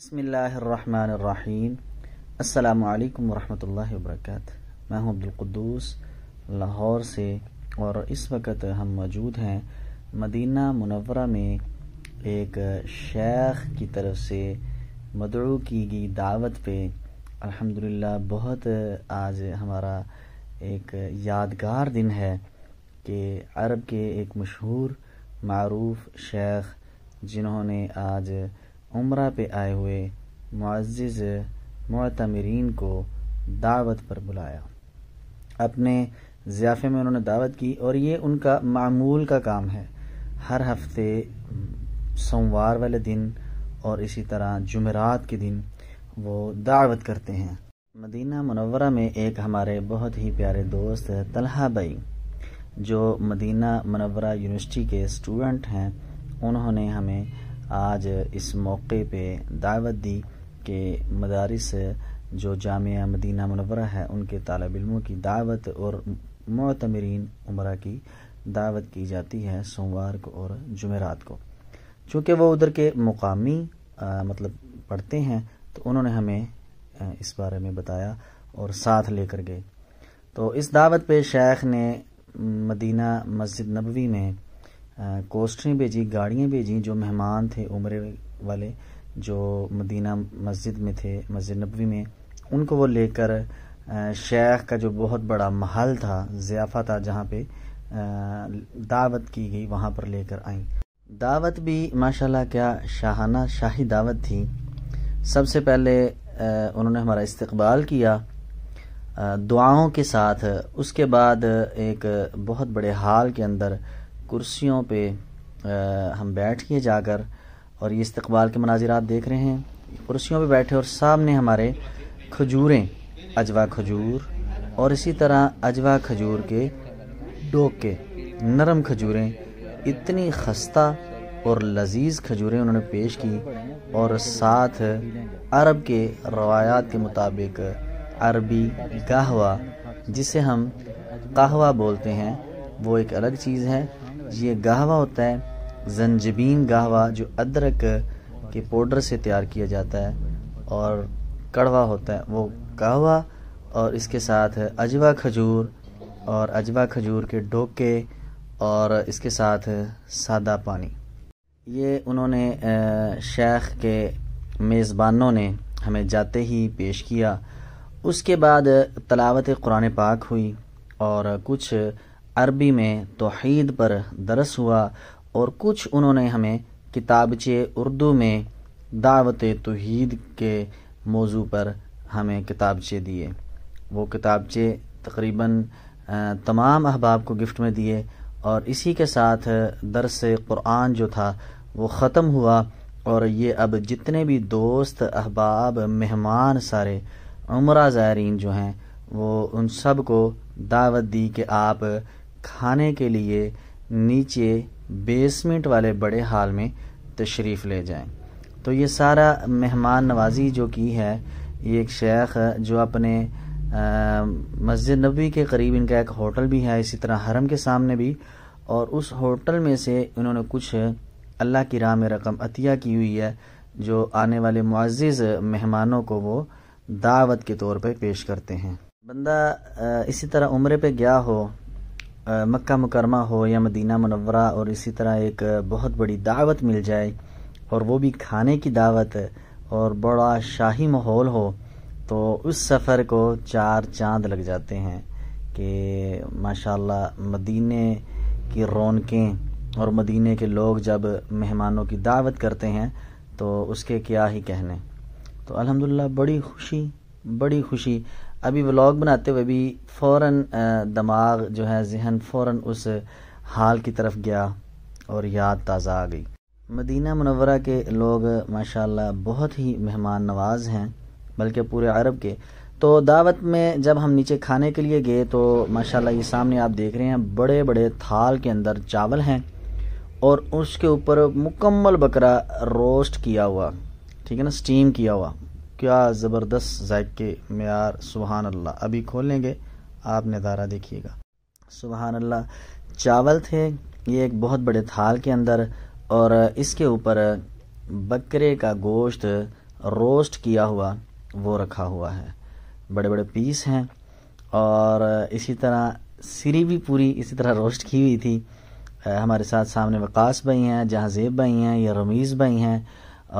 बसमीम् अल्लाम वरहमतुल्लाहि वर्क मैं हूं अब्दुल लाहौर से और इस वक्त हम मौजूद हैं मदीना मुनवरा में एक शेख की तरफ से मदरू की गई दावत पे अल्हम्दुलिल्लाह बहुत आज हमारा एक यादगार दिन है कि अरब के एक मशहूर मरूफ शेख जिन्होंने आज उम्र पे आए हुए मुआज़ मतमरीन को दावत पर बुलाया अपने ज़ियाफ़े में उन्होंने दावत की और ये उनका मामूल का काम है हर हफ्ते सोमवार वाले दिन और इसी तरह जुमेरात के दिन वो दावत करते हैं मदीना मनवरा में एक हमारे बहुत ही प्यारे दोस्त तलहा भाई जो मदीना मनवरा यूनिवर्सिटी के स्टूडेंट हैं उन्होंने हमें आज इस मौके पे दावत दी कि मदारस जो जामिया मदीना मनवरा है उनके तालब इलमों की दावत और मतमरीन उम्र की दावत की जाती है सोमवार को और जुमेरात को चूँकि वो उधर के मुकामी आ, मतलब पढ़ते हैं तो उन्होंने हमें आ, इस बारे में बताया और साथ लेकर गए तो इस दावत पे शेख ने मदीना मस्जिद नबवी में कोस्टरें भेजी गाड़ियाँ भेजी जो मेहमान थे उम्र वाले जो मदीना मस्जिद में थे मस्जिद नबवी में उनको वो लेकर शेख का जो बहुत बड़ा महल था ज़ियाफ़ा था जहाँ पे दावत की गई वहाँ पर लेकर आई दावत भी माशाल्लाह क्या शाहाना शाही दावत थी सबसे पहले उन्होंने हमारा इस्तकबाल किया दुआओं के साथ उसके बाद एक बहुत बड़े हाल के अंदर कुर्सियों पे आ, हम बैठिए जाकर और ये इस्तबाल के मनाजिरात देख रहे हैं कुर्सियों पे बैठे और सामने हमारे खजूरें अजवा खजूर और इसी तरह अजवा खजूर के डोके नरम खजूरें इतनी खस्ता और लजीज़ खजूरें उन्होंने पेश की और साथ अरब के रवायात के मुताबिक अरबी कहवा जिसे हम कहवा बोलते हैं वो एक अलग चीज़ है ये गाहवा होता है जंजबीन गाहवा जो अदरक के पाउडर से तैयार किया जाता है और कड़वा होता है वो कहवा और इसके साथ अजवा खजूर और अजवा खजूर के डोके और इसके साथ सादा पानी ये उन्होंने शेख के मेज़बानों ने हमें जाते ही पेश किया उसके बाद तलावत कुरान पाक हुई और कुछ अरबी में तोहद पर दरस हुआ और कुछ उन्होंने हमें किताबचे उर्दू में दावत तोहद के मौजू पर हमें किताबचे दिए वो किताबचे तकरीबन तमाम अहबाब को गिफ्ट में दिए और इसी के साथ दरस क़ुरान जो था वो ख़त्म हुआ और ये अब जितने भी दोस्त अहबाब मेहमान सारे उम्र ज़ायरीन जो हैं वो उन सब को दावत दी कि आप खाने के लिए नीचे बेसमेंट वाले बड़े हाल में तशरीफ़ ले जाएं तो ये सारा मेहमान नवाजी जो की है ये एक शेख जो अपने मस्जिद नबी के करीब इनका एक होटल भी है इसी तरह हरम के सामने भी और उस होटल में से इन्होंने कुछ अल्लाह की राह में रकम अतिया की हुई है जो आने वाले मुआज़ मेहमानों को वो दावत के तौर पर पे पेश करते हैं बंदा इसी तरह उम्र पे गया हो मक्का मुकरमा हो या मदीना मनवरा और इसी तरह एक बहुत बड़ी दावत मिल जाए और वो भी खाने की दावत और बड़ा शाही माहौल हो तो उस सफ़र को चार चांद लग जाते हैं कि माशाल्लाह मदीने की रौनकें और मदीने के लोग जब मेहमानों की दावत करते हैं तो उसके क्या ही कहने तो अल्हम्दुलिल्लाह बड़ी खुशी बड़ी खुशी अभी व्लॉग बनाते हुए भी फ़ौर दिमाग जो है जहन फ़ौर उस हाल की तरफ गया और याद ताज़ा आ गई मदीना मनवरा के लोग माशाल्लाह बहुत ही मेहमान नवाज हैं बल्कि पूरे अरब के तो दावत में जब हम नीचे खाने के लिए गए तो माशाल्लाह ये सामने आप देख रहे हैं बड़े बड़े थाल के अंदर चावल हैं और उसके ऊपर मुकम्मल बकरा रोस्ट किया हुआ ठीक है ना स्टीम किया हुआ क्या ज़बरदस्त जायके मैार सुबहान अल्लाह अभी खोलेंगे आप नज़ारा देखिएगा सुबहान अल्लाह चावल थे ये एक बहुत बड़े थाल के अंदर और इसके ऊपर बकरे का गोश्त रोस्ट किया हुआ वो रखा हुआ है बड़े बड़े पीस हैं और इसी तरह सिरी भी पूरी इसी तरह रोस्ट की हुई थी हमारे साथ सामने वकास भाई हैं जहाज़ेब भाई हैं या रमीज़ भाई हैं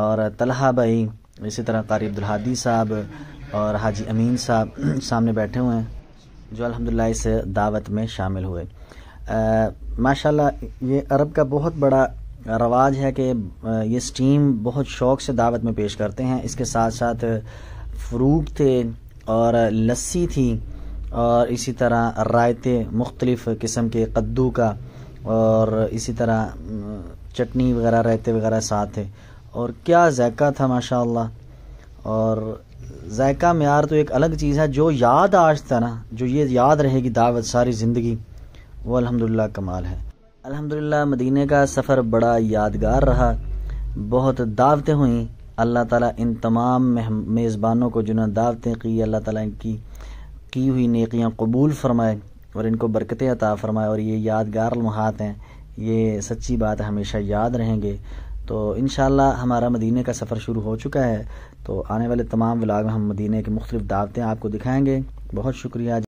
और तलहा भाई इसी तरह कारी अब्दुलहादी साहब और हाजी अमीन साहब सामने बैठे हुए हैं जो अल्हम्दुलिल्लाह इस दावत में शामिल हुए माशाल्लाह ये अरब का बहुत बड़ा रवाज है कि ये स्टीम बहुत शौक़ से दावत में पेश करते हैं इसके साथ साथ फ्रूट थे और लस्सी थी और इसी तरह रायते मुख्तलिफ़ किस्म के कद्दू का और इसी तरह चटनी वगैरह रायते वगैरह साथ थे और क्या जायका था माशा और जायका मैार तो एक अलग चीज़ है जो याद आज था ना जो ये याद रहेगी दावत सारी ज़िंदगी वो अल्हम्दुलिल्लाह कमाल है अल्हम्दुलिल्लाह मदीने का सफ़र बड़ा यादगार रहा बहुत दावतें हुई अल्लाह ताला इन तमाम मेज़बानों को जिन्होंने दावतें की अल्लाह ताला इनकी की हुई नेकियां कबूल फरमाए और इनको बरकतें अता फरमाए और ये यादगार लम्हात हैं ये सच्ची बात हमेशा याद रहेंगे तो इन हमारा मदीने का सफ़र शुरू हो चुका है तो आने वाले तमाम व्लाग में हम मदीने की मुख्तलिफ़ दावतें आपको दिखाएँगे बहुत शुक्रिया